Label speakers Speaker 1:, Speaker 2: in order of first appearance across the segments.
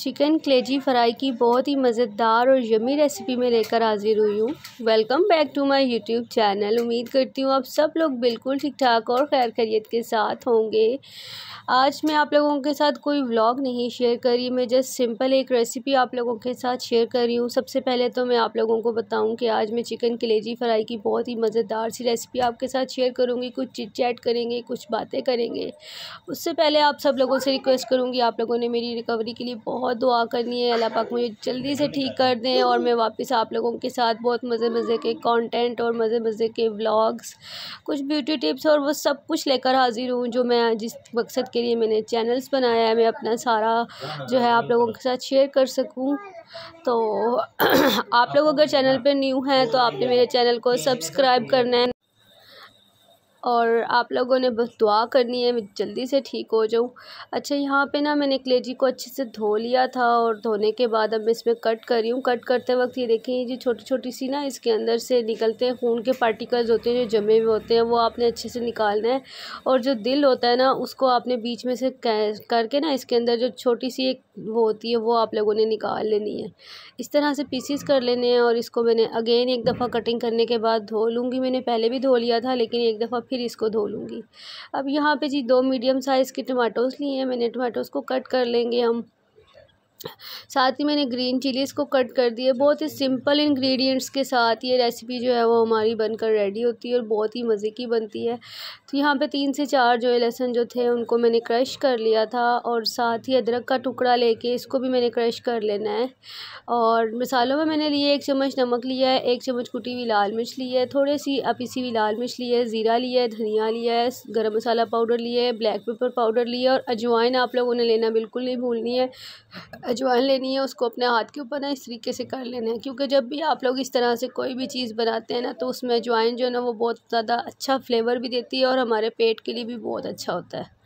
Speaker 1: chicken क्लेजी fry की बहुत ही मज़ेदार और यमी रेसिपी में लेकर हाज़िर हुई हूँ welcome back to my YouTube channel उम्मीद करती हूँ आप सब लोग बिल्कुल ठीक ठाक और खैर खैरियत के साथ होंगे आज मैं आप लोगों के साथ कोई व्लॉग नहीं शेयर कर रही मैं जस्ट सिंपल एक रेसिपी आप लोगों के साथ शेयर कर रही हूँ सबसे पहले तो मैं आप लोगों को बताऊँ कि आज मैं चिकन क्लेजी फ्राई की बहुत ही मज़ेदार सी रेसिपी आपके साथ शेयर करूँगी कुछ चिट चैट करेंगे कुछ बातें करेंगे उससे पहले आप सब लोगों से रिक्वेस्ट करूँगी आप लोगों ने मेरी रिकवरी के लिए बहुत और दुआ करनी है अल्लाह पाक मुझे जल्दी से ठीक कर दें और मैं वापस आप लोगों के साथ बहुत मज़े मज़े के कंटेंट और मज़े मज़े के व्लॉग्स कुछ ब्यूटी टिप्स और वो सब कुछ लेकर हाज़िर हूँ जो मैं जिस मकसद के लिए मैंने चैनल्स बनाया है मैं अपना सारा जो है आप लोगों के साथ शेयर कर सकूँ तो आप लोग अगर चैनल पर न्यू हैं तो आपने मेरे चैनल को सब्सक्राइब करना है और आप लोगों ने बस दुआ करनी है मैं जल्दी से ठीक हो जाऊँ अच्छा यहाँ पे ना मैंने कलेजी को अच्छे से धो लिया था और धोने के बाद अब मैं इसमें कट कर रही हूँ कट करते वक्त ये देखें ये जो छोटी छोटी सी ना इसके अंदर से निकलते हैं खून के पार्टिकल्स होते हैं जो जमे हुए होते हैं वो आपने अच्छे से निकालना है और जो दिल होता है ना उसको आपने बीच में से करके ना इसके अंदर जो छोटी सी एक वो होती है वो आप लोगों ने निकाल लेनी है इस तरह से पीसीस कर लेने हैं और इसको मैंने अगेन एक दफ़ा कटिंग करने के बाद धो लूँगी मैंने पहले भी धो लिया था लेकिन एक दफ़ा फिर इसको धो लूँगी अब यहाँ पे जी दो मीडियम साइज़ के टमाटोज़ लिए हैं मैंने टमाटोज़ को कट कर लेंगे हम साथ ही मैंने ग्रीन चिलीज़ को कट कर दिया बहुत ही सिंपल इंग्रेडिएंट्स के साथ ये रेसिपी जो है वो हमारी बनकर रेडी होती है और बहुत ही मज़े की बनती है तो यहाँ पे तीन से चार जो है लहसुन जो थे उनको मैंने क्रश कर लिया था और साथ ही अदरक का टुकड़ा लेके इसको भी मैंने क्रश कर लेना है और मसालों में मैंने लिए एक चम्मच नमक लिया है एक चम्मच कुटी हुई लाल मिर्च ली है थोड़ी सी अपीसी हुई लाल मिर्च ली है ज़ीरा लिया है धनिया लिया है गर्म मसाला पाउडर लिया है ब्लैक पेपर पाउडर लिया और अजवाइन आप लोगों ने लेना बिल्कुल नहीं भूलनी है अजवाइन लेनी है उसको अपने हाथ के ऊपर ना इस तरीके से कर लेना है क्योंकि जब भी आप लोग इस तरह से कोई भी चीज़ बनाते हैं ना तो उसमें अजवाइन जो है ना वो बहुत ज़्यादा अच्छा फ्लेवर भी देती है और हमारे पेट के लिए भी बहुत अच्छा होता है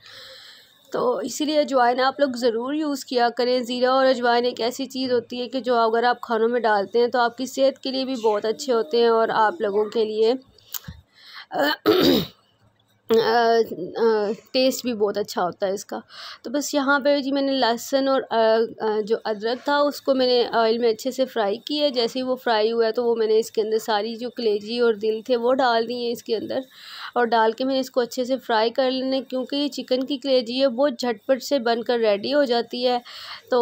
Speaker 1: तो इसीलिए अजवाइन आप लोग ज़रूर यूज़ किया करें ज़ीरा और अजवाइन एक ऐसी चीज़ होती है कि जो अगर आप खानों में डालते हैं तो आपकी सेहत के लिए भी बहुत अच्छे होते हैं और आप लोगों के लिए टेस्ट भी बहुत अच्छा होता है इसका तो बस यहाँ पर जी मैंने लहसुन और जो अदरक था उसको मैंने ऑयल में अच्छे से फ्राई किया जैसे ही वो फ्राई हुआ तो वो मैंने इसके अंदर सारी जो कलेजी और दिल थे वो डाल दिए इसके अंदर और डाल के मैंने इसको अच्छे से फ्राई कर लेने क्योंकि ये चिकन की कलेजी है बहुत झटपट से बनकर रेडी हो जाती है तो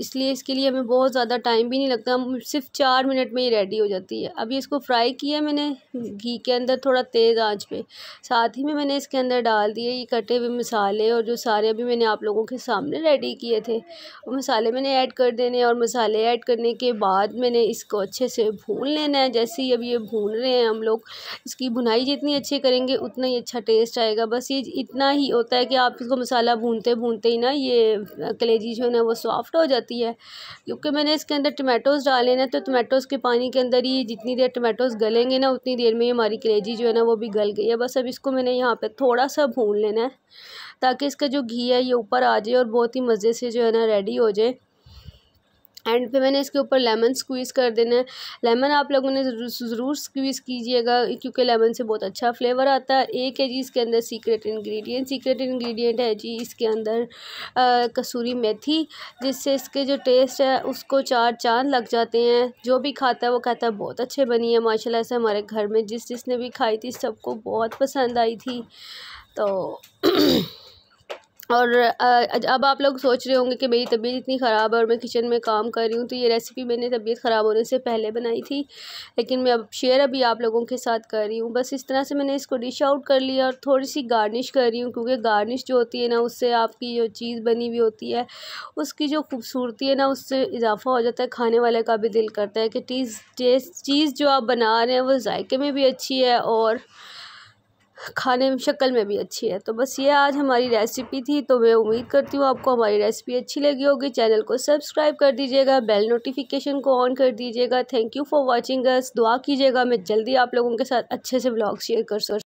Speaker 1: इसलिए इसके लिए हमें बहुत ज़्यादा टाइम भी नहीं लगता सिर्फ चार मिनट में ही रेडी हो जाती है अभी इसको फ्राई किया मैंने घी के अंदर थोड़ा तेज़ आँच पर साथ ही में मैंने मैंने इसके अंदर डाल दिए ये कटे हुए मसाले और जो सारे अभी मैंने आप लोगों के सामने रेडी किए थे वो मसाले मैंने ऐड कर देने और मसाले ऐड करने के बाद मैंने इसको अच्छे से भून लेना है जैसे ही अब ये भून रहे हैं हम लोग इसकी भुनाई जितनी अच्छी करेंगे उतना ही अच्छा टेस्ट आएगा बस ये इतना ही होता है कि आप इसको मसाला भूनते भूनते ही ना ये कलेजी जो है ना वो सॉफ्ट हो जाती है क्योंकि मैंने इसके अंदर टमाटोज़ डाले ना तो टमाटोज़ के पानी के अंदर ही जितनी देर टमाटोज़ गलेंगे ना उतनी देर में ही हमारी कलेजी जो है ना वो भी गल गई है बस अब इसको मैंने यहाँ यहाँ पे थोड़ा सा भून लेना है ताकि इसका जो घी है ये ऊपर आ जाए और बहुत ही मज़े से जो है ना रेडी हो जाए एंड पे मैंने इसके ऊपर लेमन स्क्वीज़ कर देना है लेमन आप लोगों ने ज़रूर स्क्वीज़ कीजिएगा क्योंकि लेमन से बहुत अच्छा फ्लेवर आता है एक है जी इसके अंदर सीक्रेट इंग्रेडिएंट सीक्रेट इंग्रेडिएंट है जी इसके अंदर आ, कसूरी मेथी जिससे इसके जो टेस्ट है उसको चार चांद लग जाते हैं जो भी खाता है वो कहता है बहुत अच्छे बनी है माशाला से हमारे घर में जिस जिसने भी खाई थी सबको बहुत पसंद आई थी तो और अब आप लोग सोच रहे होंगे कि मेरी तबीयत इतनी ख़राब है और मैं किचन में काम कर रही हूँ तो ये रेसिपी मैंने तबीयत ख़राब होने से पहले बनाई थी लेकिन मैं अब शेयर अभी आप लोगों के साथ कर रही हूँ बस इस तरह से मैंने इसको डिश आउट कर लिया और थोड़ी सी गार्निश कर रही हूँ क्योंकि गार्निश जो होती है ना उससे आपकी जो चीज़ बनी हुई होती है उसकी जो खूबसूरती है ना उससे इजाफा हो जाता है खाने वाले का भी दिल करता है कि टीज़ टेस्ट चीज़ जो आप बना रहे हैं वो जायके में भी अच्छी है और खाने में शक्ल में भी अच्छी है तो बस ये आज हमारी रेसिपी थी तो मैं उम्मीद करती हूँ आपको हमारी रेसिपी अच्छी लगी होगी चैनल को सब्सक्राइब कर दीजिएगा बेल नोटिफिकेशन को ऑन कर दीजिएगा thank you for watching us दुआ कीजिएगा मैं जल्दी आप लोगों के साथ अच्छे से ब्लॉग शेयर कर सकूँ